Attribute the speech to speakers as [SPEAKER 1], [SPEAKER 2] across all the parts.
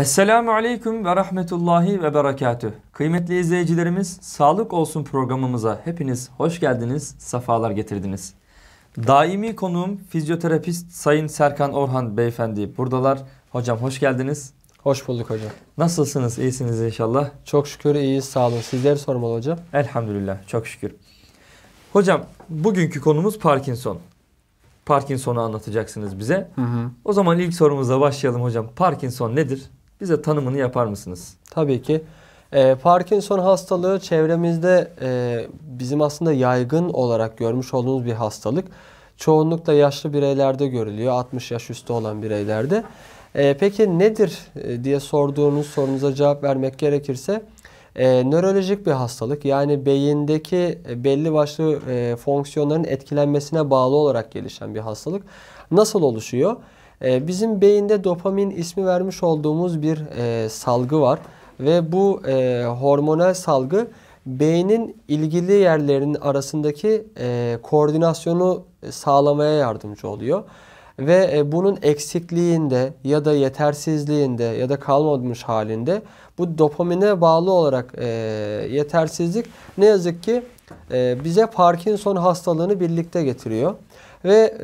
[SPEAKER 1] Esselamu Aleyküm ve Rahmetullahi ve Berekatüh. Kıymetli izleyicilerimiz, Sağlık Olsun programımıza hepiniz hoş geldiniz, sefalar getirdiniz. Daimi konuğum fizyoterapist Sayın Serkan Orhan Beyefendi buradalar. Hocam hoş geldiniz. Hoş bulduk hocam. Nasılsınız? İyisiniz inşallah. Çok şükür iyiyiz. Sağ olun. Sizleri sormalı hocam. Elhamdülillah. Çok şükür. Hocam bugünkü konumuz Parkinson. Parkinson'u anlatacaksınız bize. Hı hı. O zaman ilk sorumuzla başlayalım hocam. Parkinson nedir? Bize tanımını yapar mısınız? Tabii
[SPEAKER 2] ki. E, Parkinson hastalığı çevremizde e, bizim aslında yaygın olarak görmüş olduğumuz bir hastalık. Çoğunlukla yaşlı bireylerde görülüyor. 60 yaş üstü olan bireylerde. E, peki nedir e, diye sorduğunuz sorunuza cevap vermek gerekirse e, nörolojik bir hastalık. Yani beyindeki belli başlı e, fonksiyonların etkilenmesine bağlı olarak gelişen bir hastalık. Nasıl oluşuyor? Ee, bizim beyinde dopamin ismi vermiş olduğumuz bir e, salgı var ve bu e, hormonal salgı beynin ilgili yerlerinin arasındaki e, koordinasyonu sağlamaya yardımcı oluyor. Ve bunun eksikliğinde ya da yetersizliğinde ya da kalmamış halinde bu dopamine bağlı olarak yetersizlik ne yazık ki bize Parkinson hastalığını birlikte getiriyor. Ve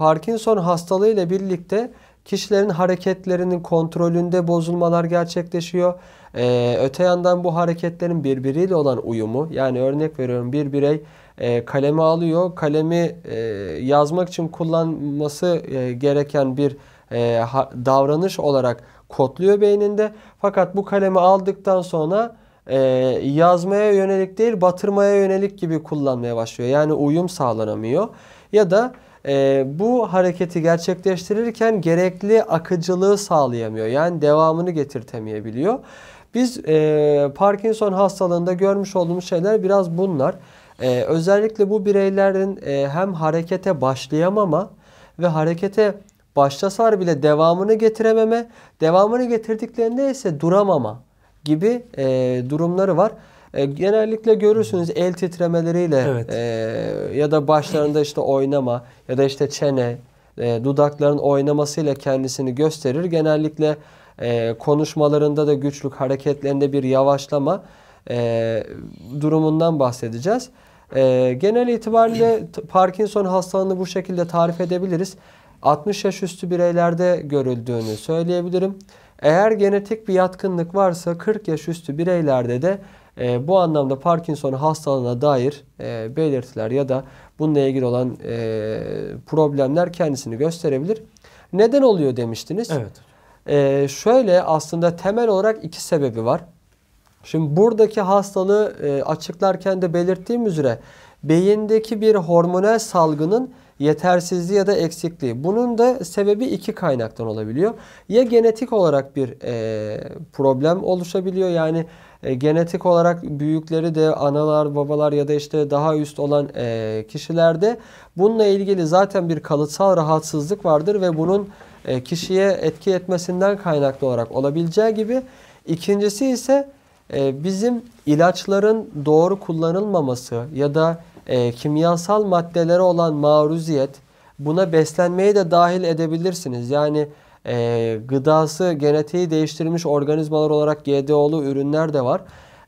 [SPEAKER 2] Parkinson hastalığı ile birlikte kişilerin hareketlerinin kontrolünde bozulmalar gerçekleşiyor. Ee, öte yandan bu hareketlerin birbiriyle olan uyumu yani örnek veriyorum bir birey e, kalemi alıyor. Kalemi e, yazmak için kullanması e, gereken bir e, ha, davranış olarak kodluyor beyninde. Fakat bu kalemi aldıktan sonra e, yazmaya yönelik değil batırmaya yönelik gibi kullanmaya başlıyor. Yani uyum sağlanamıyor. Ya da e, bu hareketi gerçekleştirirken gerekli akıcılığı sağlayamıyor. Yani devamını getirtemeyebiliyor. Biz e, Parkinson hastalığında görmüş olduğumuz şeyler biraz bunlar. E, özellikle bu bireylerin e, hem harekete başlayamama ve harekete başlasalar bile devamını getirememe, devamını getirdiklerinde ise duramama gibi e, durumları var. E, genellikle görürsünüz el titremeleriyle evet. e, ya da başlarında işte oynama ya da işte çene, e, dudakların oynamasıyla kendisini gösterir. Genellikle e, konuşmalarında da güçlük, hareketlerinde bir yavaşlama e, durumundan bahsedeceğiz. E, genel itibariyle Parkinson hastalığını bu şekilde tarif edebiliriz. 60 yaş üstü bireylerde görüldüğünü söyleyebilirim. Eğer genetik bir yatkınlık varsa 40 yaş üstü bireylerde de e, bu anlamda Parkinson hastalığına dair e, belirtiler ya da bununla ilgili olan e, problemler kendisini gösterebilir. Neden oluyor demiştiniz? Evet. E, şöyle aslında temel olarak iki sebebi var. Şimdi buradaki hastalığı e, açıklarken de belirttiğim üzere beyindeki bir hormonal salgının yetersizliği ya da eksikliği. Bunun da sebebi iki kaynaktan olabiliyor. Ya genetik olarak bir e, problem oluşabiliyor yani e, genetik olarak büyükleri de analar, babalar ya da işte daha üst olan e, kişilerde bununla ilgili zaten bir kalıtsal rahatsızlık vardır ve bunun e, kişiye etki etmesinden kaynaklı olarak olabileceği gibi ikincisi ise bizim ilaçların doğru kullanılmaması ya da kimyasal maddelere olan maruziyet buna beslenmeyi de dahil edebilirsiniz. Yani e, gıdası genetiği değiştirilmiş organizmalar olarak GDO'lu ürünler de var.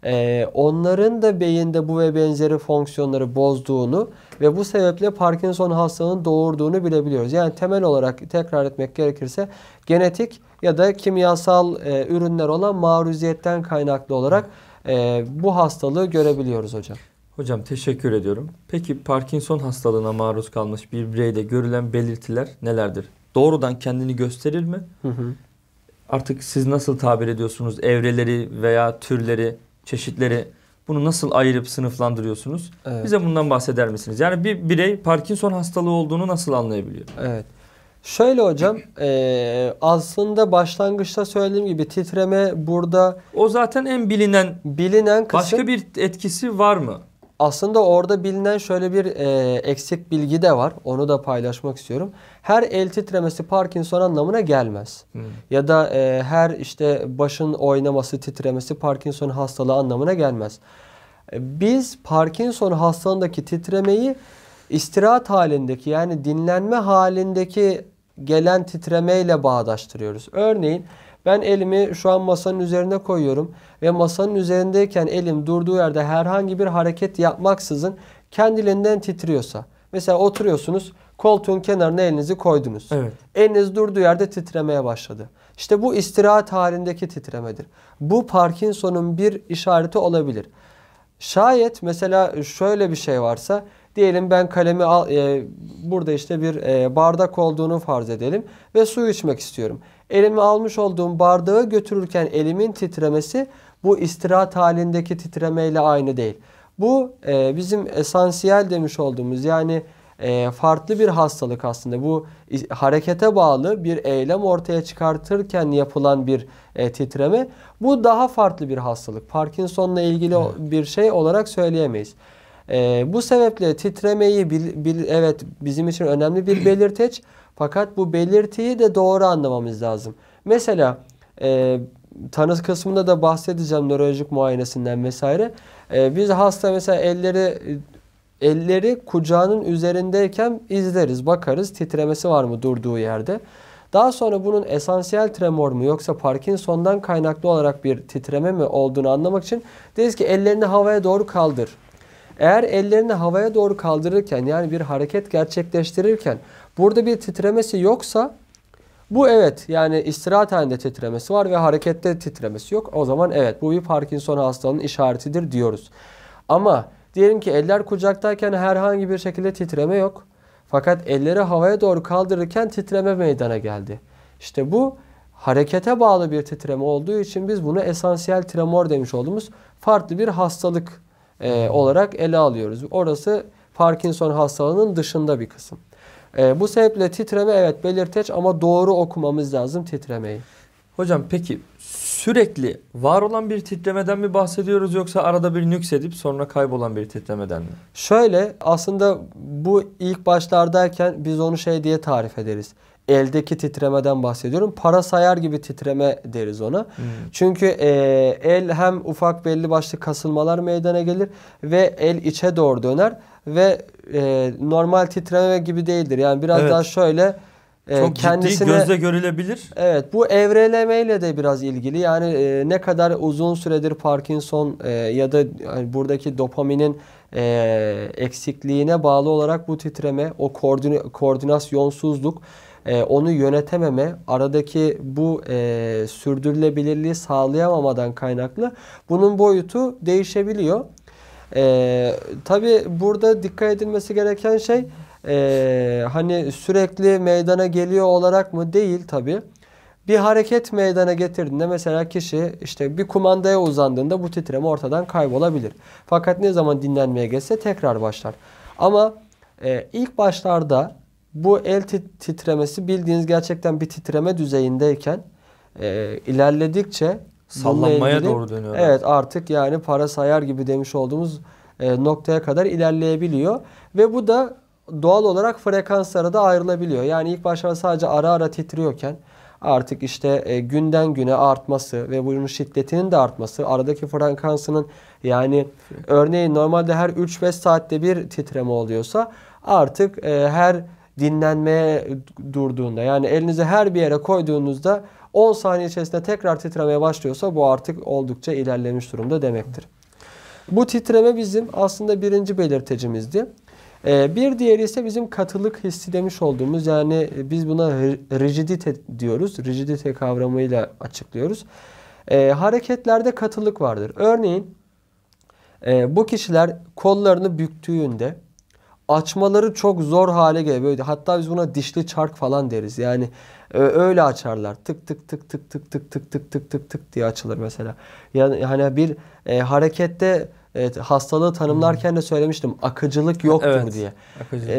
[SPEAKER 2] E, onların da beyinde bu ve benzeri fonksiyonları bozduğunu ve bu sebeple Parkinson hastalığının doğurduğunu bilebiliyoruz. Yani temel olarak tekrar etmek gerekirse genetik ya da kimyasal e, ürünler olan maruziyetten kaynaklı olarak e, bu hastalığı görebiliyoruz hocam.
[SPEAKER 1] Hocam teşekkür ediyorum. Peki Parkinson hastalığına maruz kalmış bir bireyde görülen belirtiler nelerdir? doğrudan kendini gösterir mi? Hı hı. Artık siz nasıl tabir ediyorsunuz evreleri veya türleri, çeşitleri bunu nasıl ayırıp sınıflandırıyorsunuz? Evet. Bize bundan bahseder misiniz? Yani bir birey Parkinson hastalığı olduğunu nasıl anlayabiliyor? Evet. Şöyle hocam
[SPEAKER 2] e, aslında başlangıçta söylediğim gibi titreme burada. O zaten en bilinen. Bilinen kısım. Başka bir etkisi var mı? Aslında orada bilinen şöyle bir e, eksik bilgi de var. Onu da paylaşmak istiyorum. Her el titremesi Parkinson anlamına gelmez. Hmm. Ya da e, her işte başın oynaması, titremesi Parkinson hastalığı anlamına gelmez. E, biz Parkinson hastalığındaki titremeyi istirahat halindeki yani dinlenme halindeki gelen titremeyle bağdaştırıyoruz. Örneğin ben elimi şu an masanın üzerine koyuyorum ve masanın üzerindeyken elim durduğu yerde herhangi bir hareket yapmaksızın kendiliğinden titriyorsa. Mesela oturuyorsunuz koltuğun kenarına elinizi koydunuz. Evet. Eliniz durduğu yerde titremeye başladı. İşte bu istirahat halindeki titremedir. Bu Parkinson'un bir işareti olabilir. Şayet mesela şöyle bir şey varsa Diyelim ben kalemi al, e, burada işte bir e, bardak olduğunu farz edelim ve su içmek istiyorum. Elime almış olduğum bardağı götürürken elimin titremesi bu istirahat halindeki titremeyle aynı değil. Bu e, bizim esansiyel demiş olduğumuz yani e, farklı bir hastalık aslında. Bu harekete bağlı bir eylem ortaya çıkartırken yapılan bir e, titreme. Bu daha farklı bir hastalık. Parkinson'la ilgili evet. bir şey olarak söyleyemeyiz. E, bu sebeple titremeyi bil, bil, evet bizim için önemli bir belirteç. Fakat bu belirtiyi de doğru anlamamız lazım. Mesela e, tanı kısmında da bahsedeceğim nörolojik muayenesinden vesaire. E, biz hasta mesela elleri elleri kucağının üzerindeyken izleriz, bakarız titremesi var mı durduğu yerde. Daha sonra bunun esansiyel tremor mu yoksa Parkinson'dan kaynaklı olarak bir titreme mi olduğunu anlamak için deriz ki ellerini havaya doğru kaldır. Eğer ellerini havaya doğru kaldırırken yani bir hareket gerçekleştirirken burada bir titremesi yoksa bu evet yani istirahat halinde titremesi var ve harekette titremesi yok. O zaman evet bu bir Parkinson hastalığının işaretidir diyoruz. Ama diyelim ki eller kucaktayken herhangi bir şekilde titreme yok. Fakat elleri havaya doğru kaldırırken titreme meydana geldi. İşte bu harekete bağlı bir titreme olduğu için biz bunu esansiyel tremor demiş olduğumuz farklı bir hastalık e, olarak ele alıyoruz. Orası Parkinson hastalığının dışında bir kısım. E, bu sebeple titreme evet belirteç ama doğru okumamız lazım titremeyi. Hocam peki sürekli var olan bir
[SPEAKER 1] titremeden mi bahsediyoruz yoksa arada bir nüksedip sonra kaybolan bir titremeden mi? Şöyle
[SPEAKER 2] aslında bu ilk başlardayken biz onu şey diye tarif ederiz eldeki titremeden bahsediyorum. Para sayar gibi titreme deriz ona. Hmm. Çünkü e, el hem ufak belli başlı kasılmalar meydana gelir ve el içe doğru döner ve e, normal titreme gibi değildir. Yani biraz evet. daha şöyle e, Çok kendisine, ciddi gözle görülebilir. Evet bu evrelemeyle de biraz ilgili. Yani e, ne kadar uzun süredir Parkinson e, ya da yani buradaki dopaminin e, eksikliğine bağlı olarak bu titreme, o koordine, koordinasyonsuzluk e, onu yönetememe, aradaki bu e, sürdürülebilirliği sağlayamamadan kaynaklı bunun boyutu değişebiliyor. E, tabii burada dikkat edilmesi gereken şey e, hani sürekli meydana geliyor olarak mı değil tabii bir hareket meydana getirdiğinde mesela kişi işte bir kumandaya uzandığında bu titreme ortadan kaybolabilir. Fakat ne zaman dinlenmeye geçse tekrar başlar. Ama e, ilk başlarda bu el titremesi bildiğiniz gerçekten bir titreme düzeyindeyken e, ilerledikçe sallanmaya ilgili, doğru dönüyor. Evet artık yani para sayar gibi demiş olduğumuz e, noktaya kadar ilerleyebiliyor ve bu da doğal olarak frekanslara da ayrılabiliyor. Yani ilk başlarda sadece ara ara titriyorken artık işte e, günden güne artması ve bunun şiddetinin de artması, aradaki frekansının yani örneğin normalde her 3-5 saatte bir titreme oluyorsa artık e, her dinlenmeye durduğunda yani elinizi her bir yere koyduğunuzda 10 saniye içerisinde tekrar titremeye başlıyorsa bu artık oldukça ilerlemiş durumda demektir. Bu titreme bizim aslında birinci belirtecimizdi. Ee, bir diğeri ise bizim katılık hissi demiş olduğumuz yani biz buna rigidite diyoruz. Rigidite kavramıyla açıklıyoruz. Ee, hareketlerde katılık vardır. Örneğin e, bu kişiler kollarını büktüğünde açmaları çok zor hale geliyor. Hatta biz buna dişli çark falan deriz. Yani e, öyle açarlar. Tık tık tık tık tık tık tık tık tık tık tık diye açılır mesela. Yani hani bir e, harekette Evet, hastalığı tanımlarken de söylemiştim. Akıcılık yoktur evet, diye. Akıcılık.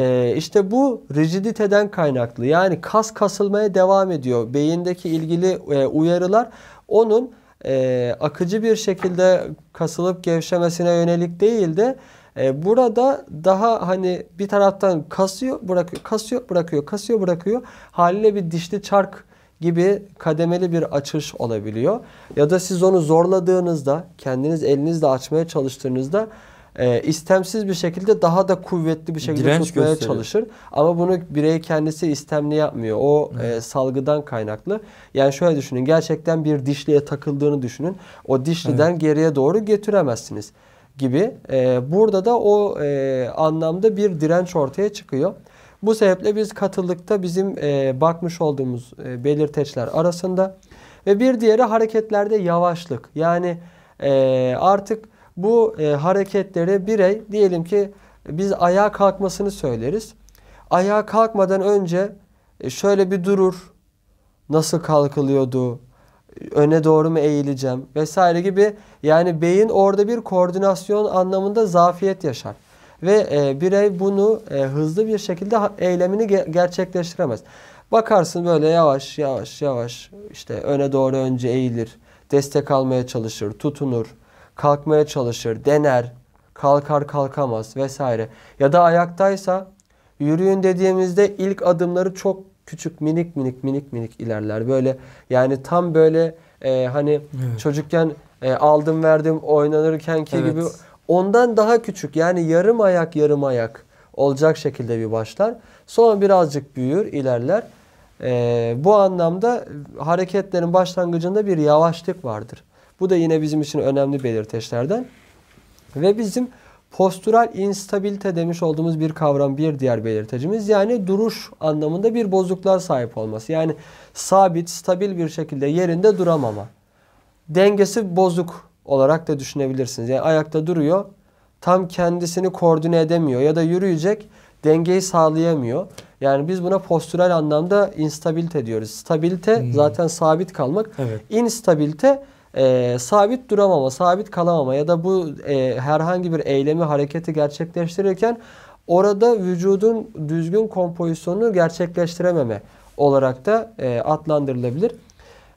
[SPEAKER 2] Ee, bu rigiditeden kaynaklı. Yani kas kasılmaya devam ediyor. Beyindeki ilgili e, uyarılar onun e, akıcı bir şekilde kasılıp gevşemesine yönelik değil de e, burada daha hani bir taraftan kasıyor, bırakıyor, kasıyor, bırakıyor, kasıyor, bırakıyor. Haline bir dişli çark gibi kademeli bir açış olabiliyor. Ya da siz onu zorladığınızda, kendiniz elinizle açmaya çalıştığınızda e, istemsiz bir şekilde daha da kuvvetli bir şekilde Direnç tutmaya gösteriyor. çalışır. Ama bunu birey kendisi istemli yapmıyor. O evet. Hmm. e, salgıdan kaynaklı. Yani şöyle düşünün. Gerçekten bir dişliye takıldığını düşünün. O dişliden evet. geriye doğru getiremezsiniz gibi. E, burada da o e, anlamda bir direnç ortaya çıkıyor. Bu sebeple biz katılıkta bizim e, bakmış olduğumuz e, belirteçler arasında ve bir diğeri hareketlerde yavaşlık. Yani e, artık bu e, hareketleri birey diyelim ki biz ayağa kalkmasını söyleriz. Ayağa kalkmadan önce e, şöyle bir durur. Nasıl kalkılıyordu? öne doğru mu eğileceğim vesaire gibi yani beyin orada bir koordinasyon anlamında zafiyet yaşar. Ve e, birey bunu e, hızlı bir şekilde eylemini ge gerçekleştiremez. Bakarsın böyle yavaş yavaş yavaş işte öne doğru önce eğilir, destek almaya çalışır, tutunur, kalkmaya çalışır, dener, kalkar kalkamaz vesaire. Ya da ayaktaysa yürüyün dediğimizde ilk adımları çok küçük minik minik minik minik ilerler. Böyle yani tam böyle e, hani evet. çocukken e, aldım verdim oynanırken ki evet. gibi ondan daha küçük yani yarım ayak yarım ayak olacak şekilde bir başlar. Sonra birazcık büyür ilerler. E, bu anlamda hareketlerin başlangıcında bir yavaşlık vardır. Bu da yine bizim için önemli belirteçlerden. Ve bizim Postural instabilite demiş olduğumuz bir kavram bir diğer belirtecimiz. Yani duruş anlamında bir bozukluğa sahip olması. Yani sabit, stabil bir şekilde yerinde duramama. Dengesi bozuk olarak da düşünebilirsiniz. Yani ayakta duruyor, tam kendisini koordine edemiyor ya da yürüyecek dengeyi sağlayamıyor. Yani biz buna postural anlamda instabilite diyoruz. Stabilite hmm. zaten sabit kalmak. Evet. İnstabilite e, sabit duramama, sabit kalamama ya da bu e, herhangi bir eylemi, hareketi gerçekleştirirken orada vücudun düzgün kompozisyonunu gerçekleştirememe olarak da e, adlandırılabilir.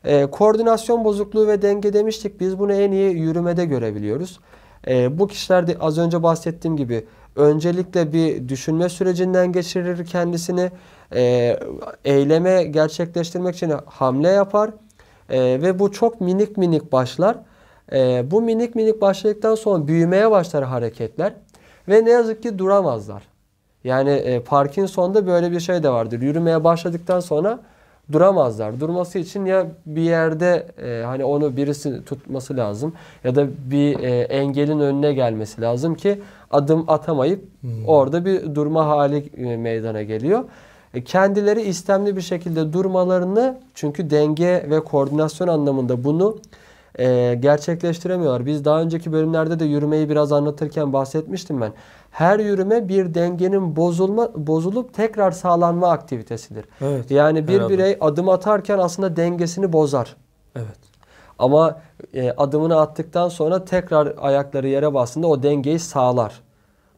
[SPEAKER 2] E, koordinasyon bozukluğu ve denge demiştik. Biz bunu en iyi yürümede görebiliyoruz. E, bu kişilerde az önce bahsettiğim gibi öncelikle bir düşünme sürecinden geçirir kendisini. E, eyleme gerçekleştirmek için hamle yapar e, ve bu çok minik minik başlar. E, bu minik minik başladıktan sonra büyümeye başlar hareketler. Ve ne yazık ki duramazlar. Yani e, Parkinson'da böyle bir şey de vardır. Yürümeye başladıktan sonra duramazlar. Durması için ya bir yerde e, hani onu birisi tutması lazım ya da bir e, engelin önüne gelmesi lazım ki adım atamayıp hmm. orada bir durma hali e, meydana geliyor. E, kendileri istemli bir şekilde durmalarını çünkü denge ve koordinasyon anlamında bunu e, gerçekleştiremiyorlar. Biz daha önceki bölümlerde de yürümeyi biraz anlatırken bahsetmiştim ben. Her yürüme bir dengenin bozulma bozulup tekrar sağlanma aktivitesidir. Evet, yani bir herhalde. birey adım atarken aslında dengesini bozar. Evet. Ama e, adımını attıktan sonra tekrar ayakları yere bastığında o dengeyi sağlar.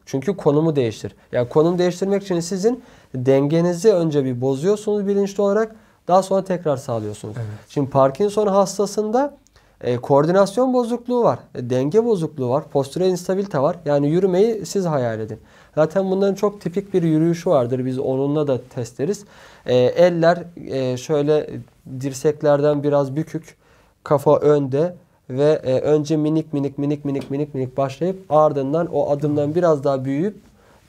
[SPEAKER 2] Çünkü konumu değiştir. Yani konum değiştirmek için sizin dengenizi önce bir bozuyorsunuz bilinçli olarak. Daha sonra tekrar sağlıyorsunuz. Evet. Şimdi Parkinson hastasında e, koordinasyon bozukluğu var. E, denge bozukluğu var. Postürel instabilite var. Yani yürümeyi siz hayal edin. Zaten bunların çok tipik bir yürüyüşü vardır. Biz onunla da testleriz. E, eller e, şöyle dirseklerden biraz bükük. Kafa önde ve e, önce minik minik minik minik minik minik başlayıp ardından o adımdan biraz daha büyüyüp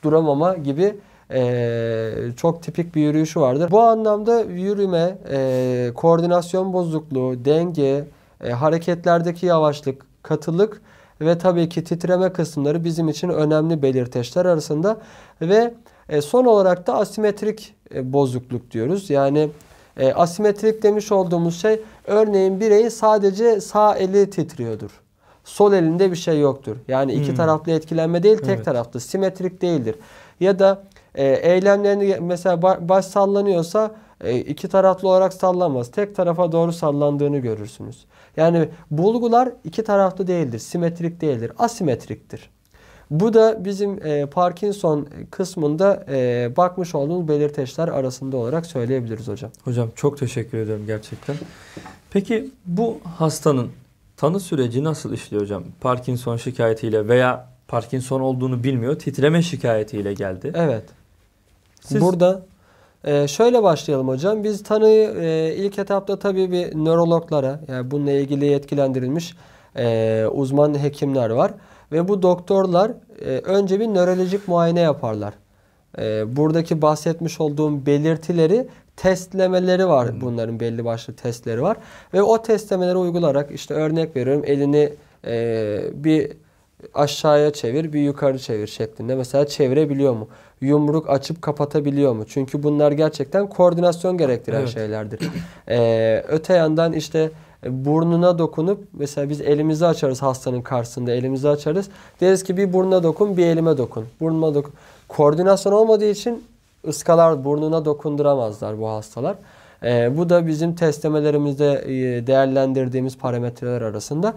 [SPEAKER 2] duramama gibi e, çok tipik bir yürüyüşü vardır. Bu anlamda yürüme, e, koordinasyon bozukluğu, denge, e, hareketlerdeki yavaşlık, katılık ve tabii ki titreme kısımları bizim için önemli belirteçler arasında ve e, son olarak da asimetrik e, bozukluk diyoruz. Yani e, asimetrik demiş olduğumuz şey örneğin bireyin sadece sağ eli titriyordur. Sol elinde bir şey yoktur. Yani iki hmm. taraflı etkilenme değil, tek evet. taraflı, simetrik değildir. Ya da e, eylemlerini mesela baş sallanıyorsa e, iki taraflı olarak sallanmaz. Tek tarafa doğru sallandığını görürsünüz. Yani bulgular iki taraflı değildir, simetrik değildir, asimetriktir. Bu da bizim e, Parkinson kısmında bakmış olduğumuz belirteçler arasında olarak söyleyebiliriz hocam. Hocam çok teşekkür
[SPEAKER 1] ederim gerçekten. Peki bu hastanın tanı süreci nasıl işliyor hocam? Parkinson şikayetiyle veya Parkinson olduğunu bilmiyor, titreme şikayetiyle geldi.
[SPEAKER 2] Evet. Siz... Burada ee, şöyle başlayalım hocam. Biz tanıyı e, ilk etapta tabii bir nörologlara, yani bununla ilgili yetkilendirilmiş e, uzman hekimler var. Ve bu doktorlar e, önce bir nörolojik muayene yaparlar. E, buradaki bahsetmiş olduğum belirtileri testlemeleri var. Hmm. Bunların belli başlı testleri var. Ve o testlemeleri uygularak işte örnek veriyorum elini e, bir aşağıya çevir, bir yukarı çevir şeklinde. Mesela çevirebiliyor mu? Yumruk açıp kapatabiliyor mu? Çünkü bunlar gerçekten koordinasyon gerektiren evet. şeylerdir. Ee, öte yandan işte e, burnuna dokunup mesela biz elimizi açarız hastanın karşısında elimizi açarız. Deriz ki bir burnuna dokun, bir elime dokun. Burnuma dokun. Koordinasyon olmadığı için ıskalar burnuna dokunduramazlar bu hastalar. Ee, bu da bizim testlemelerimizde e, değerlendirdiğimiz parametreler arasında.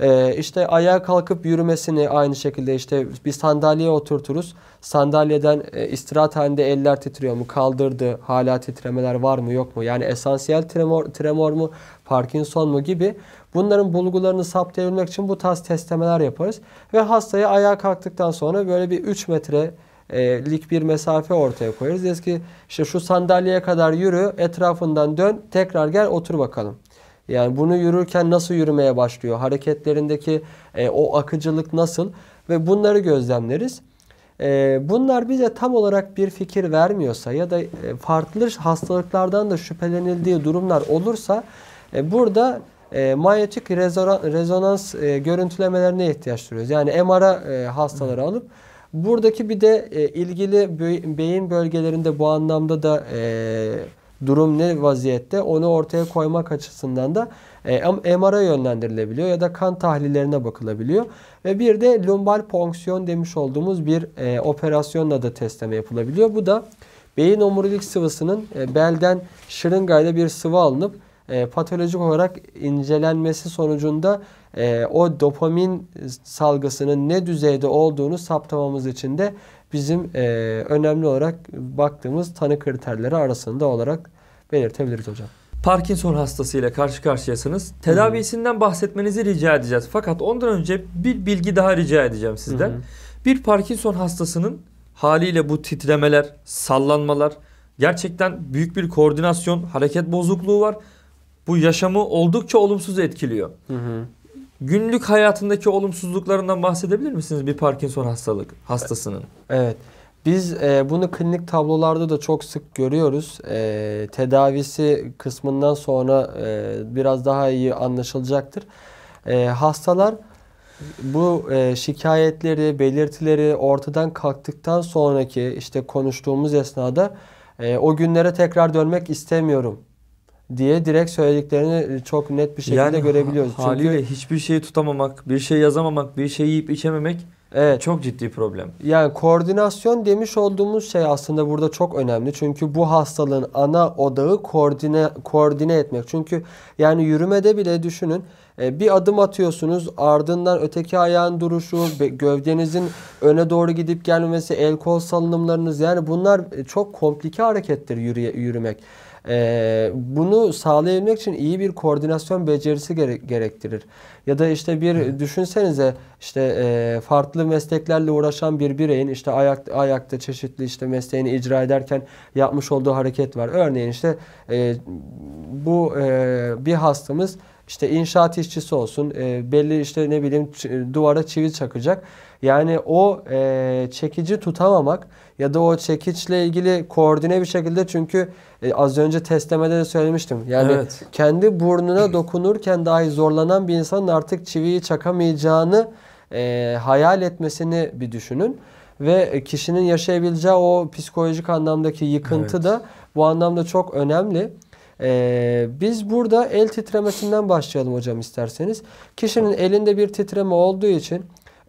[SPEAKER 2] Ee, işte ayağa kalkıp yürümesini aynı şekilde işte bir sandalyeye oturturuz. Sandalyeden e, istirahat halinde eller titriyor mu? Kaldırdı. Hala titremeler var mı yok mu? Yani esansiyel tremor, tremor mu? Parkinson mu gibi bunların bulgularını saptayabilmek için bu tarz testlemeler yaparız. Ve hastayı ayağa kalktıktan sonra böyle bir 3 metre e, lik bir mesafe ortaya koyarız. Deriz ki işte şu sandalyeye kadar yürü, etrafından dön, tekrar gel otur bakalım. Yani bunu yürürken nasıl yürümeye başlıyor? Hareketlerindeki e, o akıcılık nasıl? Ve bunları gözlemleriz. E, bunlar bize tam olarak bir fikir vermiyorsa ya da e, farklı hastalıklardan da şüphelenildiği durumlar olursa e, burada e, manyetik rezonans e, görüntülemelerine ihtiyaç duyuyoruz. Yani MR'a e, hastaları Hı. alıp buradaki bir de e, ilgili beyin bölgelerinde bu anlamda da e, durum ne vaziyette onu ortaya koymak açısından da e, MR'a yönlendirilebiliyor ya da kan tahlillerine bakılabiliyor. Ve bir de lumbal ponksiyon demiş olduğumuz bir e, operasyonla da testleme yapılabiliyor. Bu da beyin omurilik sıvısının e, belden şırıngayla bir sıvı alınıp e, patolojik olarak incelenmesi sonucunda o dopamin salgısının ne düzeyde olduğunu saptamamız için de bizim e, önemli olarak baktığımız tanı kriterleri arasında olarak belirtebiliriz hocam.
[SPEAKER 1] Parkinson hastasıyla karşı karşıyasınız. Tedavisinden bahsetmenizi rica edeceğiz. Fakat ondan önce bir bilgi daha rica edeceğim sizden. Bir Parkinson hastasının haliyle bu titremeler, sallanmalar gerçekten büyük bir koordinasyon, hareket bozukluğu var. Bu yaşamı oldukça olumsuz etkiliyor. Günlük hayatındaki
[SPEAKER 2] olumsuzluklarından bahsedebilir misiniz bir Parkinson hastalık hastasının? Evet. Biz e, bunu klinik tablolarda da çok sık görüyoruz. E, tedavisi kısmından sonra e, biraz daha iyi anlaşılacaktır. E, hastalar bu e, şikayetleri, belirtileri ortadan kalktıktan sonraki işte konuştuğumuz esnada e, o günlere tekrar dönmek istemiyorum diye direkt söylediklerini e, çok net bir şekilde yani, görebiliyoruz. Haliyle
[SPEAKER 1] Çünkü hiçbir şeyi tutamamak, bir şey yazamamak, bir şey yiyip içememek Evet. Çok ciddi problem.
[SPEAKER 2] Yani koordinasyon demiş olduğumuz şey aslında burada çok önemli. Çünkü bu hastalığın ana odağı koordine koordine etmek. Çünkü yani yürümede bile düşünün e, bir adım atıyorsunuz ardından öteki ayağın duruşu, gövdenizin öne doğru gidip gelmesi, el kol salınımlarınız yani bunlar e, çok komplike harekettir yürüye, yürümek. Ee, bunu sağlayabilmek için iyi bir koordinasyon becerisi gerektirir. Ya da işte bir Hı. düşünsenize işte e, farklı mesleklerle uğraşan bir bireyin işte ayak, ayakta çeşitli işte mesleğini icra ederken yapmış olduğu hareket var. Örneğin işte e, bu e, bir hastamız işte inşaat işçisi olsun belli işte ne bileyim duvara çivi çakacak. Yani o e, çekici tutamamak ya da o çekiçle ilgili koordine bir şekilde çünkü e, az önce testlemede de söylemiştim. Yani evet. kendi burnuna dokunurken dahi zorlanan bir insanın artık çiviyi çakamayacağını e, hayal etmesini bir düşünün ve e, kişinin yaşayabileceği o psikolojik anlamdaki yıkıntı evet. da bu anlamda çok önemli. Ee, biz burada el titremesinden başlayalım hocam isterseniz. Kişinin elinde bir titreme olduğu için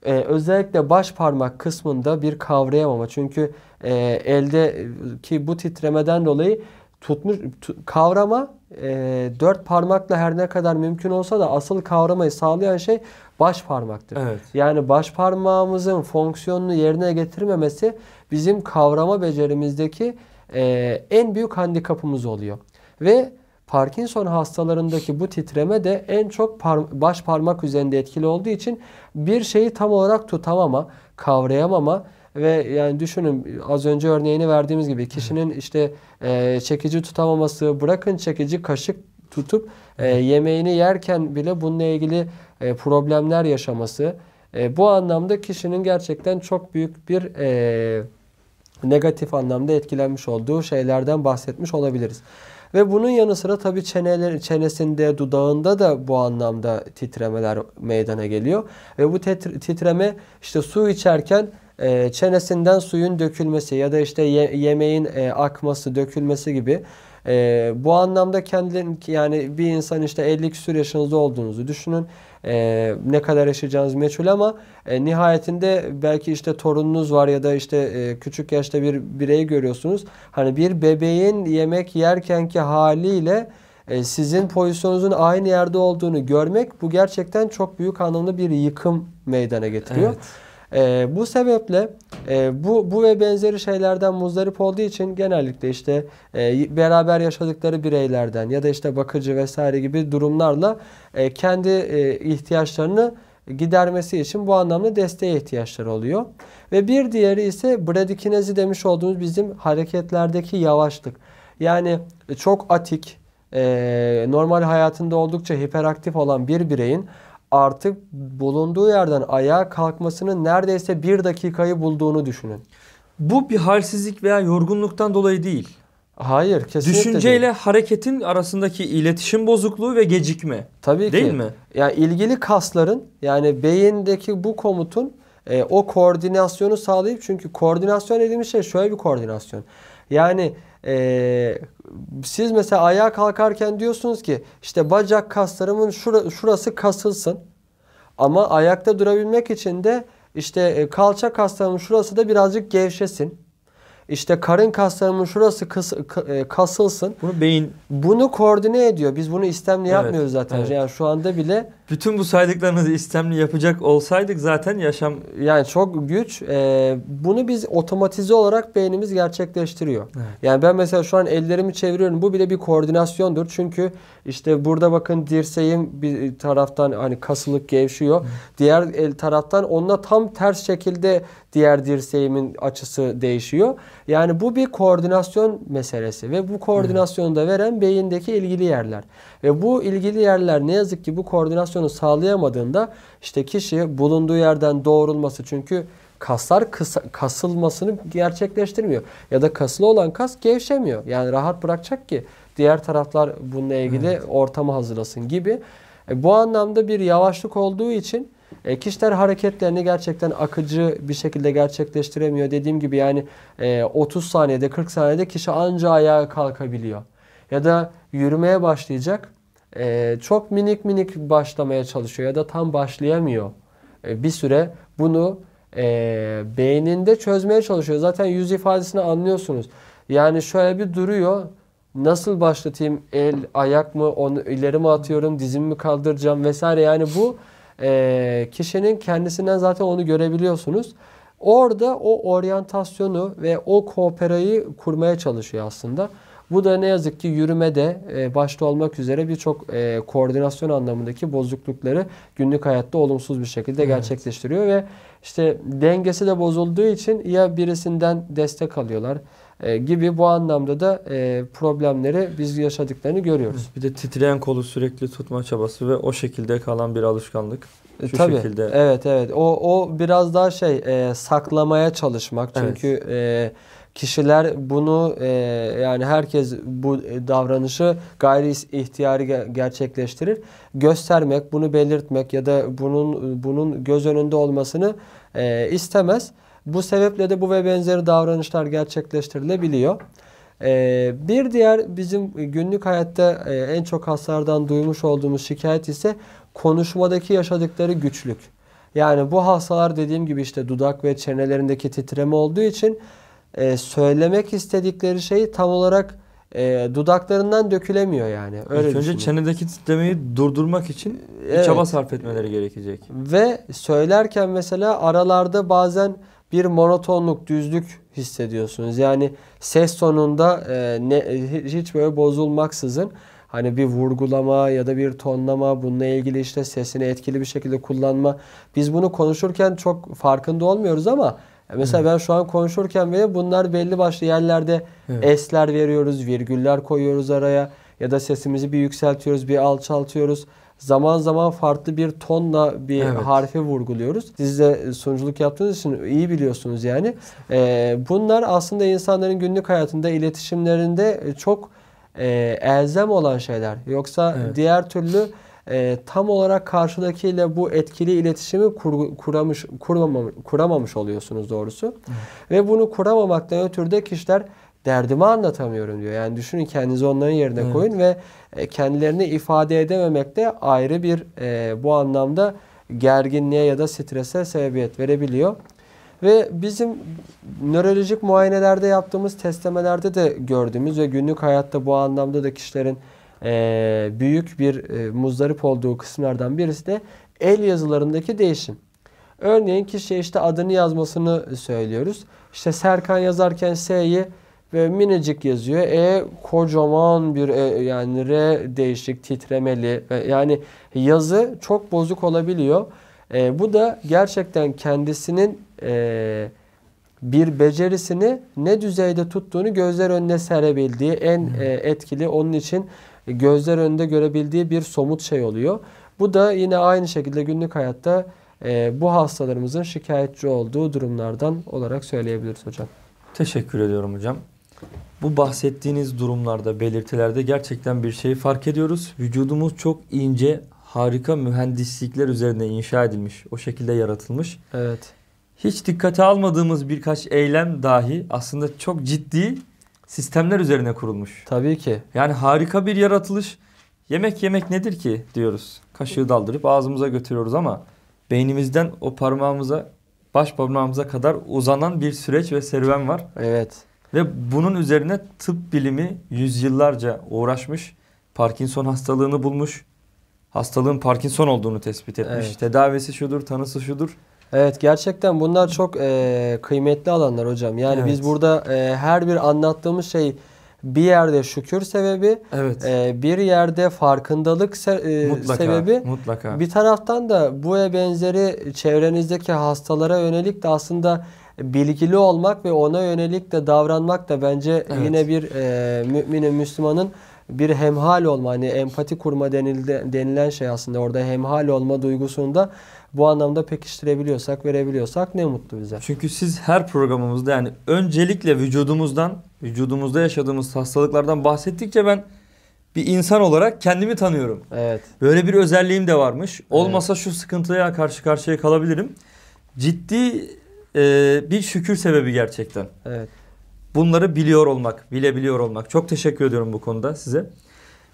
[SPEAKER 2] ee, özellikle baş parmak kısmında bir kavrayamama. Çünkü e, ki bu titremeden dolayı tutmuş kavrama e, dört parmakla her ne kadar mümkün olsa da asıl kavramayı sağlayan şey baş parmaktır. Evet. Yani baş parmağımızın fonksiyonunu yerine getirmemesi bizim kavrama becerimizdeki e, en büyük handikapımız oluyor. Ve Parkinson hastalarındaki bu titreme de en çok par baş parmak üzerinde etkili olduğu için bir şeyi tam olarak tutamama, kavrayamama ve yani düşünün az önce örneğini verdiğimiz gibi kişinin işte e, çekici tutamaması, bırakın çekici kaşık tutup e, yemeğini yerken bile bununla ilgili e, problemler yaşaması. E, bu anlamda kişinin gerçekten çok büyük bir e, negatif anlamda etkilenmiş olduğu şeylerden bahsetmiş olabiliriz. Ve bunun yanı sıra tabii çeneler, çenesinde, dudağında da bu anlamda titremeler meydana geliyor. Ve bu titreme işte su içerken e, çenesinden suyun dökülmesi ya da işte yemeğin e, akması, dökülmesi gibi e, bu anlamda kendilerini yani bir insan işte 50 küsur yaşınızda olduğunuzu düşünün. E, ne kadar yaşayacağınız meçhul ama e, nihayetinde belki işte torununuz var ya da işte e, küçük yaşta bir bireyi görüyorsunuz. Hani bir bebeğin yemek yerkenki haliyle e, sizin pozisyonunuzun aynı yerde olduğunu görmek bu gerçekten çok büyük anlamda bir yıkım meydana getiriyor. Evet. E, bu sebeple e, bu, bu ve benzeri şeylerden muzdarip olduğu için genellikle işte e, beraber yaşadıkları bireylerden ya da işte bakıcı vesaire gibi durumlarla e, kendi e, ihtiyaçlarını gidermesi için bu anlamda desteğe ihtiyaçları oluyor. Ve bir diğeri ise bradikinezi demiş olduğumuz bizim hareketlerdeki yavaşlık. Yani çok atik, e, normal hayatında oldukça hiperaktif olan bir bireyin artık bulunduğu yerden ayağa kalkmasının neredeyse bir dakikayı bulduğunu düşünün. Bu bir halsizlik veya yorgunluktan dolayı değil. Hayır kesinlikle Düşünceyle
[SPEAKER 1] değil. hareketin arasındaki
[SPEAKER 2] iletişim bozukluğu ve gecikme. Tabii değil ki. mi? Yani ilgili kasların yani beyindeki bu komutun e, o koordinasyonu sağlayıp çünkü koordinasyon dediğimiz şey şöyle bir koordinasyon. Yani e, siz mesela ayağa kalkarken diyorsunuz ki işte bacak kaslarımın şura, şurası kasılsın. Ama ayakta durabilmek için de işte e, kalça kaslarımın şurası da birazcık gevşesin. İşte karın kaslarımın şurası kas, e, kasılsın. Bunu beyin bunu koordine ediyor. Biz bunu istemli evet, yapmıyoruz zaten. Evet. Yani şu anda bile bütün bu saydıklarınızı istemli yapacak olsaydık zaten yaşam... Yani çok güç. E, bunu biz otomatize olarak beynimiz gerçekleştiriyor. Evet. Yani ben mesela şu an ellerimi çeviriyorum. Bu bile bir koordinasyondur. Çünkü işte burada bakın dirseğim bir taraftan hani kasılık gevşiyor. Evet. Diğer el taraftan onunla tam ters şekilde diğer dirseğimin açısı değişiyor. Yani bu bir koordinasyon meselesi ve bu koordinasyonu da veren beyindeki ilgili yerler. Ve bu ilgili yerler ne yazık ki bu koordinasyonu sağlayamadığında işte kişi bulunduğu yerden doğrulması çünkü kaslar kısa, kasılmasını gerçekleştirmiyor. Ya da kasılı olan kas gevşemiyor. Yani rahat bırakacak ki diğer taraflar bununla ilgili evet. ortamı hazırlasın gibi. E, bu anlamda bir yavaşlık olduğu için e, kişiler hareketlerini gerçekten akıcı bir şekilde gerçekleştiremiyor. Dediğim gibi yani e, 30 saniyede 40 saniyede kişi anca ayağa kalkabiliyor. Ya da yürümeye başlayacak e, çok minik minik başlamaya çalışıyor ya da tam başlayamıyor e, bir süre bunu e, beyninde çözmeye çalışıyor. Zaten yüz ifadesini anlıyorsunuz. Yani şöyle bir duruyor. Nasıl başlatayım? El, ayak mı? Onu ileri mi atıyorum? Dizimi mi kaldıracağım? Vesaire. Yani bu e, kişinin kendisinden zaten onu görebiliyorsunuz. Orada o oryantasyonu ve o kooperayı kurmaya çalışıyor aslında. Bu da ne yazık ki yürümede e, başta olmak üzere birçok e, koordinasyon anlamındaki bozuklukları günlük hayatta olumsuz bir şekilde evet. gerçekleştiriyor ve işte dengesi de bozulduğu için ya birisinden destek alıyorlar e, gibi bu anlamda da e, problemleri biz yaşadıklarını görüyoruz. Bir
[SPEAKER 1] de titreyen kolu sürekli tutma çabası ve o şekilde kalan bir alışkanlık. E, Şu Tabii. şekilde.
[SPEAKER 2] Evet evet. O o biraz daha şey e, saklamaya çalışmak çünkü evet. e, kişiler bunu e, yani herkes bu davranışı gayri ihtiyari gerçekleştirir. Göstermek, bunu belirtmek ya da bunun bunun göz önünde olmasını e, istemez. Bu sebeple de bu ve benzeri davranışlar gerçekleştirilebiliyor. Ee, bir diğer bizim günlük hayatta e, en çok hasardan duymuş olduğumuz şikayet ise konuşmadaki yaşadıkları güçlük. Yani bu hastalar dediğim gibi işte dudak ve çenelerindeki titreme olduğu için e, söylemek istedikleri şey tam olarak e, dudaklarından dökülemiyor yani. Öyle İlk önce
[SPEAKER 1] çenedeki titremeyi durdurmak için evet. çaba sarf etmeleri gerekecek.
[SPEAKER 2] Ve söylerken mesela aralarda bazen bir monotonluk, düzlük hissediyorsunuz. Yani ses tonunda e, ne, hiç böyle bozulmaksızın hani bir vurgulama ya da bir tonlama bununla ilgili işte sesini etkili bir şekilde kullanma. Biz bunu konuşurken çok farkında olmuyoruz ama e, mesela evet. ben şu an konuşurken bile bunlar belli başlı yerlerde evet. esler veriyoruz, virgüller koyuyoruz araya ya da sesimizi bir yükseltiyoruz, bir alçaltıyoruz. Zaman zaman farklı bir tonla bir evet. harfi vurguluyoruz. Siz de e, sunuculuk yaptığınız için iyi biliyorsunuz yani. Ee, bunlar aslında insanların günlük hayatında, iletişimlerinde çok e, elzem olan şeyler. Yoksa evet. diğer türlü e, tam olarak karşıdakiyle bu etkili iletişimi kur, kuramış, kuramamış, kuramamış oluyorsunuz doğrusu. Evet. Ve bunu kuramamaktan ötürü de kişiler derdimi anlatamıyorum diyor. Yani düşünün kendinizi onların yerine evet. koyun ve e, kendilerini ifade edememek de ayrı bir e, bu anlamda gerginliğe ya da strese sebebiyet verebiliyor. Ve bizim nörolojik muayenelerde yaptığımız testlemelerde de gördüğümüz ve günlük hayatta bu anlamda da kişilerin e, büyük bir e, muzdarip olduğu kısımlardan birisi de el yazılarındaki değişim. Örneğin kişiye işte adını yazmasını söylüyoruz. İşte Serkan yazarken S'yi ve minicik yazıyor. E kocaman bir e, yani R değişik titremeli e, yani yazı çok bozuk olabiliyor. E, bu da gerçekten kendisinin e, bir becerisini ne düzeyde tuttuğunu gözler önüne serebildiği en e, etkili onun için e, gözler önünde görebildiği bir somut şey oluyor. Bu da yine aynı şekilde günlük hayatta e, bu hastalarımızın şikayetçi olduğu durumlardan olarak söyleyebiliriz hocam. Teşekkür
[SPEAKER 1] ediyorum hocam. Bu bahsettiğiniz durumlarda, belirtilerde gerçekten bir şey fark ediyoruz. Vücudumuz çok ince, harika mühendislikler üzerine inşa edilmiş, o şekilde yaratılmış. Evet. Hiç dikkate almadığımız birkaç eylem dahi aslında çok ciddi sistemler üzerine kurulmuş. Tabii ki. Yani harika bir yaratılış. Yemek yemek nedir ki diyoruz. Kaşığı daldırıp ağzımıza götürüyoruz ama beynimizden o parmağımıza, baş parmağımıza kadar uzanan bir süreç ve serüven var. Evet. Ve bunun üzerine tıp bilimi yüzyıllarca uğraşmış. Parkinson hastalığını bulmuş. Hastalığın Parkinson olduğunu tespit etmiş. Evet. Tedavisi şudur, tanısı
[SPEAKER 2] şudur. Evet gerçekten bunlar çok e, kıymetli alanlar hocam. Yani evet. biz burada e, her bir anlattığımız şey bir yerde şükür sebebi, evet. e, bir yerde farkındalık se e, mutlaka, sebebi. Mutlaka. Bir taraftan da bu ve benzeri çevrenizdeki hastalara yönelik de aslında bilgili olmak ve ona yönelik de davranmak da bence evet. yine bir e, müminin, Müslümanın bir hemhal olma hani empati kurma denildi, denilen şey aslında orada hemhal olma duygusunda bu anlamda pekiştirebiliyorsak, verebiliyorsak ne mutlu
[SPEAKER 1] bize. Çünkü siz her programımızda yani öncelikle vücudumuzdan, vücudumuzda yaşadığımız hastalıklardan bahsettikçe ben bir insan olarak kendimi tanıyorum. Evet. Böyle bir özelliğim de varmış. Olmasa evet. şu sıkıntıya karşı karşıya kalabilirim. Ciddi e, bir şükür sebebi gerçekten. Evet. Bunları biliyor olmak, bilebiliyor olmak. Çok teşekkür ediyorum bu konuda size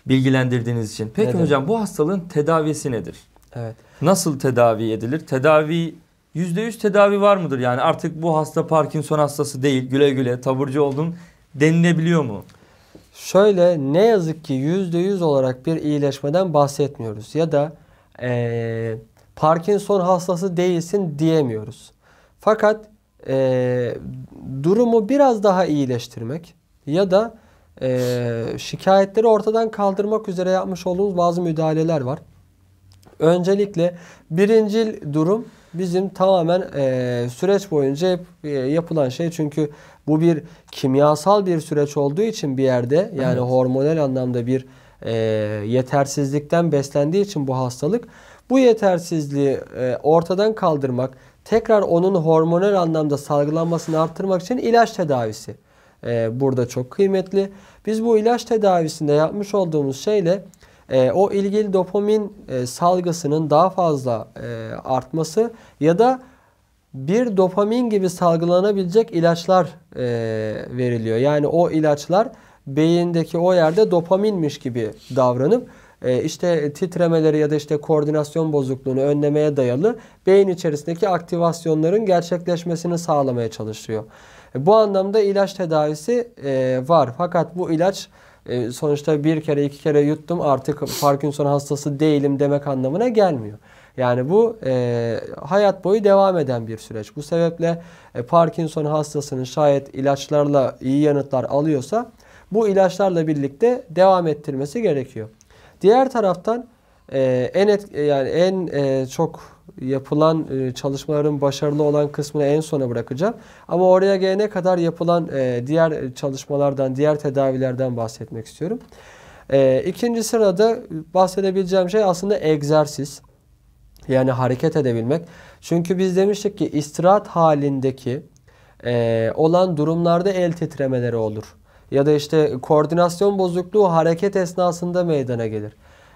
[SPEAKER 1] bilgilendirdiğiniz için. Peki Neden? hocam bu hastalığın tedavisi nedir? Evet. Nasıl tedavi edilir? Tedavi %100 tedavi var mıdır? Yani artık bu hasta Parkinson hastası değil güle güle taburcu
[SPEAKER 2] oldun denilebiliyor mu? Şöyle ne yazık ki %100 olarak bir iyileşmeden bahsetmiyoruz ya da e, Parkinson hastası değilsin diyemiyoruz. Fakat e, durumu biraz daha iyileştirmek ya da e, şikayetleri ortadan kaldırmak üzere yapmış olduğumuz bazı müdahaleler var. Öncelikle birincil durum bizim tamamen e, süreç boyunca hep e, yapılan şey çünkü bu bir kimyasal bir süreç olduğu için bir yerde yani evet. hormonal anlamda bir e, yetersizlikten beslendiği için bu hastalık bu yetersizliği e, ortadan kaldırmak tekrar onun hormonal anlamda salgılanmasını arttırmak için ilaç tedavisi e, burada çok kıymetli. Biz bu ilaç tedavisinde yapmış olduğumuz şeyle e, o ilgili dopamin e, salgısının daha fazla e, artması ya da bir dopamin gibi salgılanabilecek ilaçlar e, veriliyor. Yani o ilaçlar beyindeki o yerde dopaminmiş gibi davranıp e, işte titremeleri ya da işte koordinasyon bozukluğunu önlemeye dayalı beyin içerisindeki aktivasyonların gerçekleşmesini sağlamaya çalışıyor. E, bu anlamda ilaç tedavisi e, var fakat bu ilaç e, sonuçta bir kere iki kere yuttum artık Parkinson hastası değilim demek anlamına gelmiyor. Yani bu e, hayat boyu devam eden bir süreç. Bu sebeple e, Parkinson hastasının şayet ilaçlarla iyi yanıtlar alıyorsa bu ilaçlarla birlikte devam ettirmesi gerekiyor. Diğer taraftan e, en et, yani en e, çok yapılan e, çalışmaların başarılı olan kısmını en sona bırakacağım. Ama oraya gelene kadar yapılan e, diğer çalışmalardan, diğer tedavilerden bahsetmek istiyorum. E, ikinci sırada bahsedebileceğim şey aslında egzersiz. Yani hareket edebilmek. Çünkü biz demiştik ki istirahat halindeki olan durumlarda el titremeleri olur. Ya da işte koordinasyon bozukluğu hareket esnasında meydana gelir.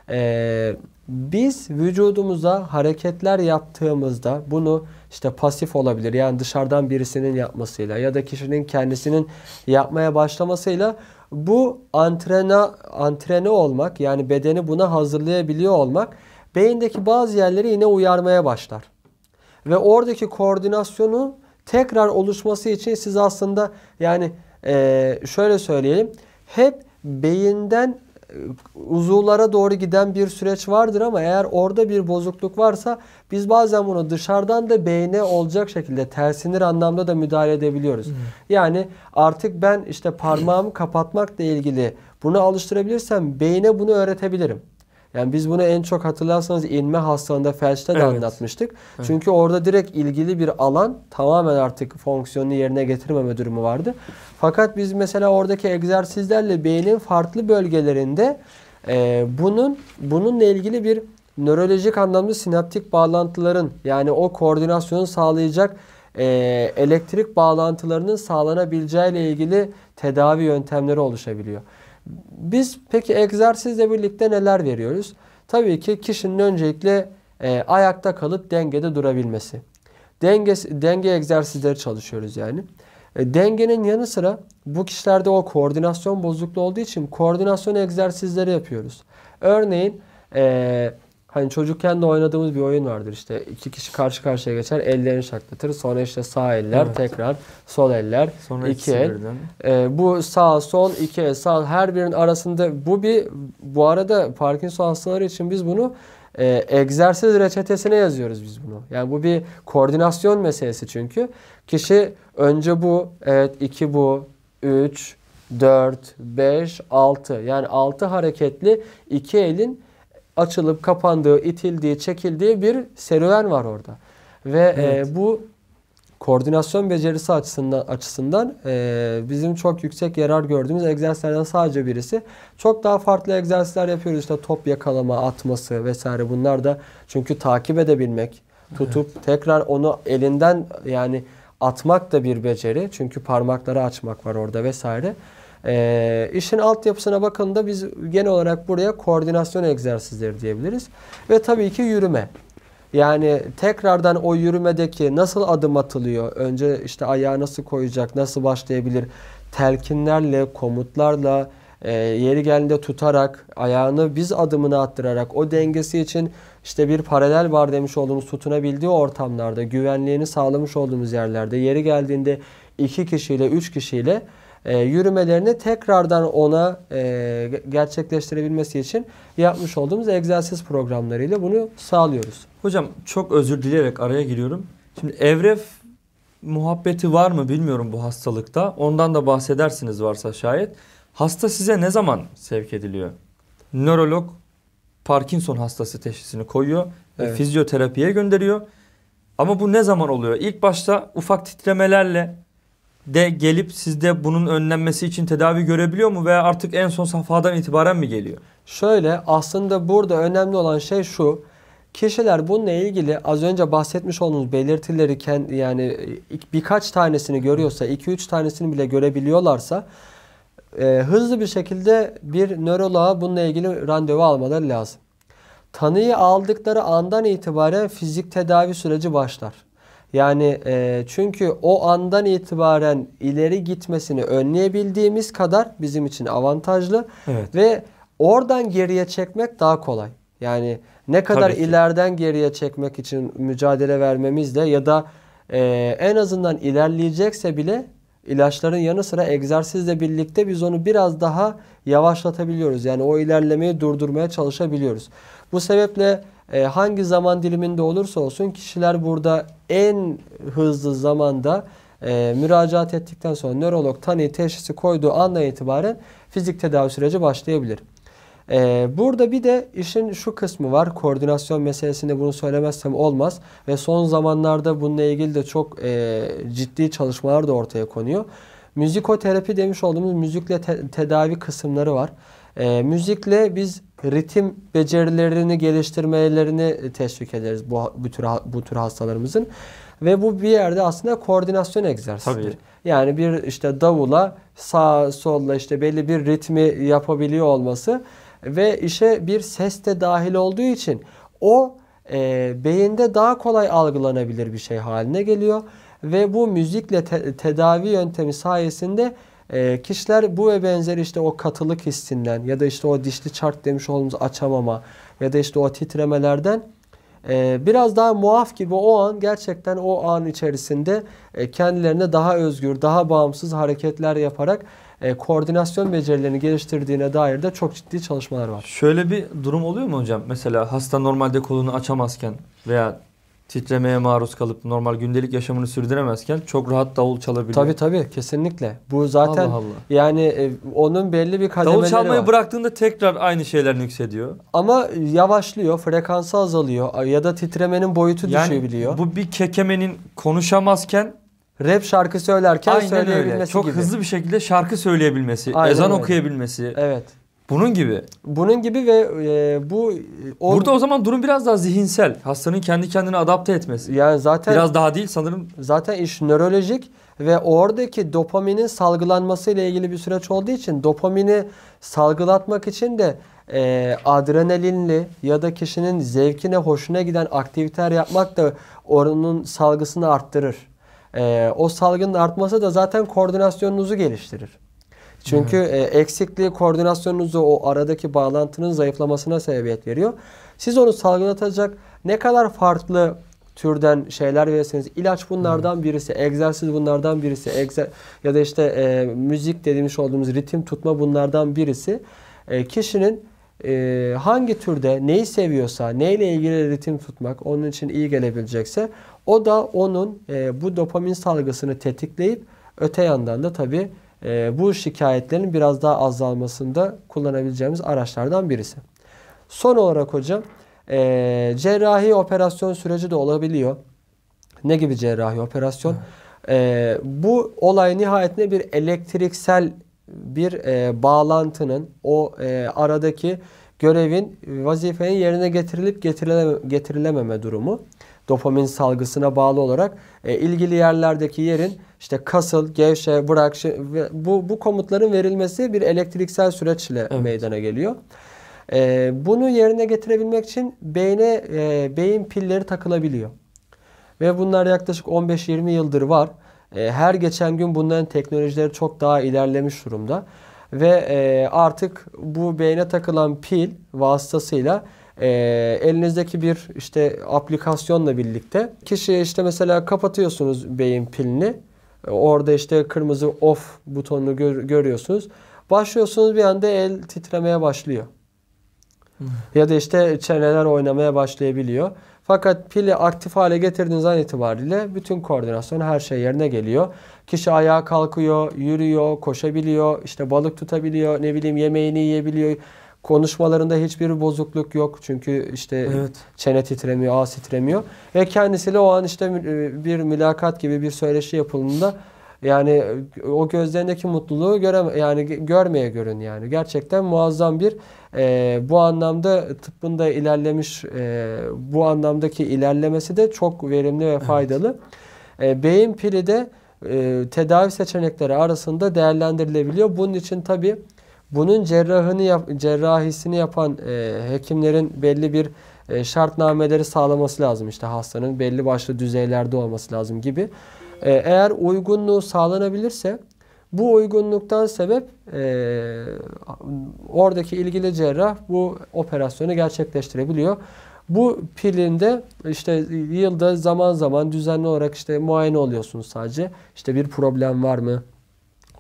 [SPEAKER 2] Ee, biz vücudumuza hareketler yaptığımızda bunu işte pasif olabilir. Yani dışarıdan birisinin yapmasıyla ya da kişinin kendisinin yapmaya başlamasıyla bu antrena antrene olmak yani bedeni buna hazırlayabiliyor olmak beyindeki bazı yerleri yine uyarmaya başlar. Ve oradaki koordinasyonu tekrar oluşması için siz aslında yani e, şöyle söyleyelim hep beyinden uzuvlara doğru giden bir süreç vardır ama eğer orada bir bozukluk varsa biz bazen bunu dışarıdan da beyne olacak şekilde tersinir anlamda da müdahale edebiliyoruz. Hmm. Yani artık ben işte parmağımı kapatmakla ilgili bunu alıştırabilirsem beyne bunu öğretebilirim. Yani biz bunu en çok hatırlarsanız inme hastalığında felçte de evet. anlatmıştık. Evet. Çünkü orada direkt ilgili bir alan tamamen artık fonksiyonunu yerine getirmeme durumu vardı. Fakat biz mesela oradaki egzersizlerle beynin farklı bölgelerinde e, bunun bununla ilgili bir nörolojik anlamda sinaptik bağlantıların yani o koordinasyonu sağlayacak e, elektrik bağlantılarının sağlanabileceğiyle ilgili tedavi yöntemleri oluşabiliyor. Biz peki egzersizle birlikte neler veriyoruz? Tabii ki kişinin öncelikle e, ayakta kalıp dengede durabilmesi. Denge, denge egzersizleri çalışıyoruz yani. E, dengenin yanı sıra bu kişilerde o koordinasyon bozukluğu olduğu için koordinasyon egzersizleri yapıyoruz. Örneğin e, Hani çocukken de oynadığımız bir oyun vardır işte iki kişi karşı karşıya geçer ellerini şaklatır sonra işte sağ eller evet. tekrar sol eller sonra iki el. Ee, bu sağ sol iki el sağ her birinin arasında bu bir bu arada Parkinson hastaları için biz bunu e, egzersiz reçetesine yazıyoruz biz bunu. Yani bu bir koordinasyon meselesi çünkü. Kişi önce bu, evet iki bu, üç, dört, beş, altı. Yani altı hareketli iki elin açılıp kapandığı, itildiği, çekildiği bir serüven var orada. Ve e, evet. e, bu koordinasyon becerisi açısından açısından e, bizim çok yüksek yarar gördüğümüz egzersizlerden sadece birisi. Çok daha farklı egzersizler yapıyoruz işte top yakalama, atması vesaire bunlar da çünkü takip edebilmek, tutup evet. tekrar onu elinden yani atmak da bir beceri. Çünkü parmakları açmak var orada vesaire. E, işin altyapısına bakıldığında biz genel olarak buraya koordinasyon egzersizleri diyebiliriz. Ve tabii ki yürüme. Yani tekrardan o yürümedeki nasıl adım atılıyor? Önce işte ayağı nasıl koyacak, nasıl başlayabilir? Telkinlerle, komutlarla, e, yeri geldiğinde tutarak, ayağını biz adımını attırarak, o dengesi için işte bir paralel var demiş olduğumuz tutunabildiği ortamlarda, güvenliğini sağlamış olduğumuz yerlerde, yeri geldiğinde iki kişiyle, üç kişiyle e, yürümelerini tekrardan ona e, gerçekleştirebilmesi için yapmış olduğumuz egzersiz programlarıyla bunu sağlıyoruz. Hocam çok özür dileyerek araya giriyorum.
[SPEAKER 1] Şimdi evref muhabbeti var mı bilmiyorum bu hastalıkta. Ondan da bahsedersiniz varsa şayet. Hasta size ne zaman sevk ediliyor? Nörolog Parkinson hastası teşhisini koyuyor evet. fizyoterapiye gönderiyor. Ama bu ne zaman oluyor? İlk başta ufak titremelerle de gelip sizde bunun önlenmesi için tedavi görebiliyor mu veya artık en son safhadan itibaren mi geliyor?
[SPEAKER 2] Şöyle aslında burada önemli olan şey şu. Kişiler bununla ilgili az önce bahsetmiş olduğunuz belirtileri kendi yani e, birkaç tanesini görüyorsa, 2-3 tanesini bile görebiliyorlarsa e, hızlı bir şekilde bir nöroloğa bununla ilgili randevu almaları lazım. Tanıyı aldıkları andan itibaren fizik tedavi süreci başlar. Yani e, çünkü o andan itibaren ileri gitmesini önleyebildiğimiz kadar bizim için avantajlı evet. ve oradan geriye çekmek daha kolay. Yani ne kadar ileriden geriye çekmek için mücadele vermemizle ya da e, en azından ilerleyecekse bile ilaçların yanı sıra egzersizle birlikte biz onu biraz daha yavaşlatabiliyoruz. Yani o ilerlemeyi durdurmaya çalışabiliyoruz. Bu sebeple e, hangi zaman diliminde olursa olsun kişiler burada en hızlı zamanda e, müracaat ettikten sonra nörolog tanıyı teşhisi koyduğu andan itibaren fizik tedavi süreci başlayabilir. E, burada bir de işin şu kısmı var. Koordinasyon meselesinde bunu söylemezsem olmaz. Ve son zamanlarda bununla ilgili de çok e, ciddi çalışmalar da ortaya konuyor. Müzikoterapi demiş olduğumuz müzikle te tedavi kısımları var. E, müzikle biz ritim becerilerini geliştirmelerini e, teşvik ederiz bu, bu, tür, bu tür hastalarımızın. Ve bu bir yerde aslında koordinasyon egzersizidir. Yani bir işte davula sağ solla işte belli bir ritmi yapabiliyor olması ve işe bir ses de dahil olduğu için o e, beyinde daha kolay algılanabilir bir şey haline geliyor. Ve bu müzikle te tedavi yöntemi sayesinde e, kişiler bu ve benzer işte o katılık hissinden ya da işte o dişli çark demiş olduğumuz açamama ya da işte o titremelerden e, biraz daha muaf gibi o an gerçekten o an içerisinde e, kendilerine daha özgür, daha bağımsız hareketler yaparak e, koordinasyon becerilerini geliştirdiğine dair de çok ciddi çalışmalar var.
[SPEAKER 1] Şöyle bir durum oluyor mu hocam? Mesela hasta normalde kolunu açamazken veya titremeye maruz kalıp normal gündelik yaşamını sürdüremezken çok rahat davul çalabiliyor. Tabii
[SPEAKER 2] tabii kesinlikle. Bu zaten Allah Allah. yani e, onun belli bir kademeleri Davul çalmayı var.
[SPEAKER 1] bıraktığında tekrar aynı şeyler nüksediyor.
[SPEAKER 2] Ama yavaşlıyor, frekansı azalıyor ya da titremenin boyutu yani, düşebiliyor. Bu bir kekemenin konuşamazken rap şarkı söylerken Aynen söyleyebilmesi öyle. Çok gibi. hızlı bir
[SPEAKER 1] şekilde şarkı söyleyebilmesi, Aynen ezan öyle. okuyabilmesi. Evet. Bunun gibi. Bunun gibi ve e,
[SPEAKER 2] bu... E, o... Burada o
[SPEAKER 1] zaman durum biraz daha zihinsel. Hastanın kendi kendine adapte etmesi. Yani zaten... Biraz
[SPEAKER 2] daha değil sanırım. Zaten iş nörolojik ve oradaki dopaminin salgılanması ile ilgili bir süreç olduğu için dopamini salgılatmak için de e, adrenalinli ya da kişinin zevkine hoşuna giden aktiviteler yapmak da onun salgısını arttırır. E, o salgının artması da zaten koordinasyonunuzu geliştirir. Çünkü evet. e, eksikliği koordinasyonunuzu o aradaki bağlantının zayıflamasına sebebiyet veriyor. Siz onu salgılatacak ne kadar farklı türden şeyler verirseniz ilaç bunlardan birisi, egzersiz bunlardan birisi, egzer ya da işte e, müzik dediğimiz olduğumuz ritim tutma bunlardan birisi e, kişinin e, hangi türde neyi seviyorsa, neyle ilgili ritim tutmak onun için iyi gelebilecekse o da onun e, bu dopamin salgısını tetikleyip öte yandan da tabii e, bu şikayetlerin biraz daha azalmasında kullanabileceğimiz araçlardan birisi. Son olarak hocam e, cerrahi operasyon süreci de olabiliyor. Ne gibi cerrahi operasyon? E, bu olay nihayetinde bir elektriksel bir e, bağlantının o e, aradaki görevin vazifenin yerine getirilip getirileme, getirilememe durumu dopamin salgısına bağlı olarak e, ilgili yerlerdeki yerin işte kasıl, gevşe, bırak şey, bu, bu komutların verilmesi bir elektriksel süreçle evet. meydana geliyor. E, bunu yerine getirebilmek için beyne e, beyin pilleri takılabiliyor. Ve bunlar yaklaşık 15-20 yıldır var. E, her geçen gün bunların teknolojileri çok daha ilerlemiş durumda. Ve e, artık bu beyne takılan pil vasıtasıyla e, elinizdeki bir işte aplikasyonla birlikte kişiye işte mesela kapatıyorsunuz beyin pilini. Orada işte kırmızı off butonunu gör, görüyorsunuz. Başlıyorsunuz bir anda el titremeye başlıyor. Hmm. Ya da işte çeneler oynamaya başlayabiliyor. Fakat pili aktif hale getirdiğiniz an itibariyle bütün koordinasyon her şey yerine geliyor. Kişi ayağa kalkıyor, yürüyor, koşabiliyor, işte balık tutabiliyor, ne bileyim yemeğini yiyebiliyor. Konuşmalarında hiçbir bozukluk yok. Çünkü işte evet. çene titremiyor, ağız titremiyor. Ve kendisiyle o an işte e, bir mülakat gibi bir söyleşi yapıldığında yani o gözlerindeki mutluluğu görem yani görmeye görün yani. Gerçekten muazzam bir e, bu anlamda tıbbın da ilerlemiş e, bu anlamdaki ilerlemesi de çok verimli ve faydalı. Evet. E, beyin pili de e, tedavi seçenekleri arasında değerlendirilebiliyor. Bunun için tabii bunun cerrahını yap, cerrahisini yapan e, hekimlerin belli bir e, şartnameleri sağlaması lazım. İşte hastanın belli başlı düzeylerde olması lazım gibi. E, eğer uygunluğu sağlanabilirse bu uygunluktan sebep e, oradaki ilgili cerrah bu operasyonu gerçekleştirebiliyor. Bu pilinde işte yılda zaman zaman düzenli olarak işte muayene oluyorsunuz sadece. İşte bir problem var mı?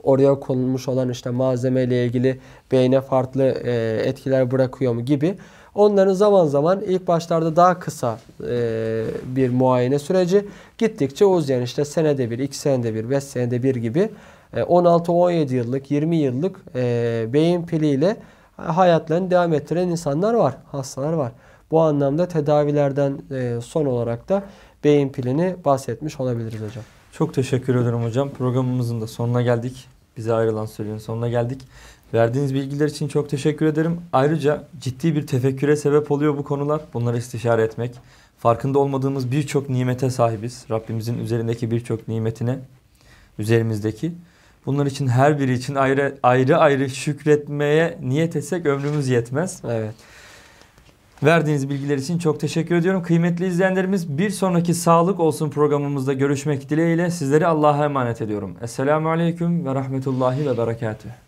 [SPEAKER 2] oraya konulmuş olan işte malzeme ile ilgili beyne farklı e, etkiler bırakıyor mu gibi. Onların zaman zaman ilk başlarda daha kısa e, bir muayene süreci gittikçe uzayan işte senede bir, iki senede bir, beş senede bir gibi 16-17 e, yıllık, 20 yıllık e, beyin piliyle hayatlarını devam ettiren insanlar var, hastalar var. Bu anlamda tedavilerden e, son olarak da beyin pilini bahsetmiş olabiliriz hocam.
[SPEAKER 1] Çok teşekkür ederim hocam. Programımızın da sonuna geldik. Bize ayrılan sürenin sonuna geldik. Verdiğiniz bilgiler için çok teşekkür ederim. Ayrıca ciddi bir tefekküre sebep oluyor bu konular. Bunları istişare etmek. Farkında olmadığımız birçok nimete sahibiz. Rabbimizin üzerindeki birçok nimetine, üzerimizdeki. Bunlar için her biri için ayrı ayrı, ayrı şükretmeye niyet etsek ömrümüz yetmez. Evet. Verdiğiniz bilgiler için çok teşekkür ediyorum. Kıymetli izleyenlerimiz bir sonraki Sağlık Olsun programımızda görüşmek dileğiyle sizleri Allah'a emanet ediyorum. Esselamu Aleyküm ve Rahmetullahi ve Berekatuhu.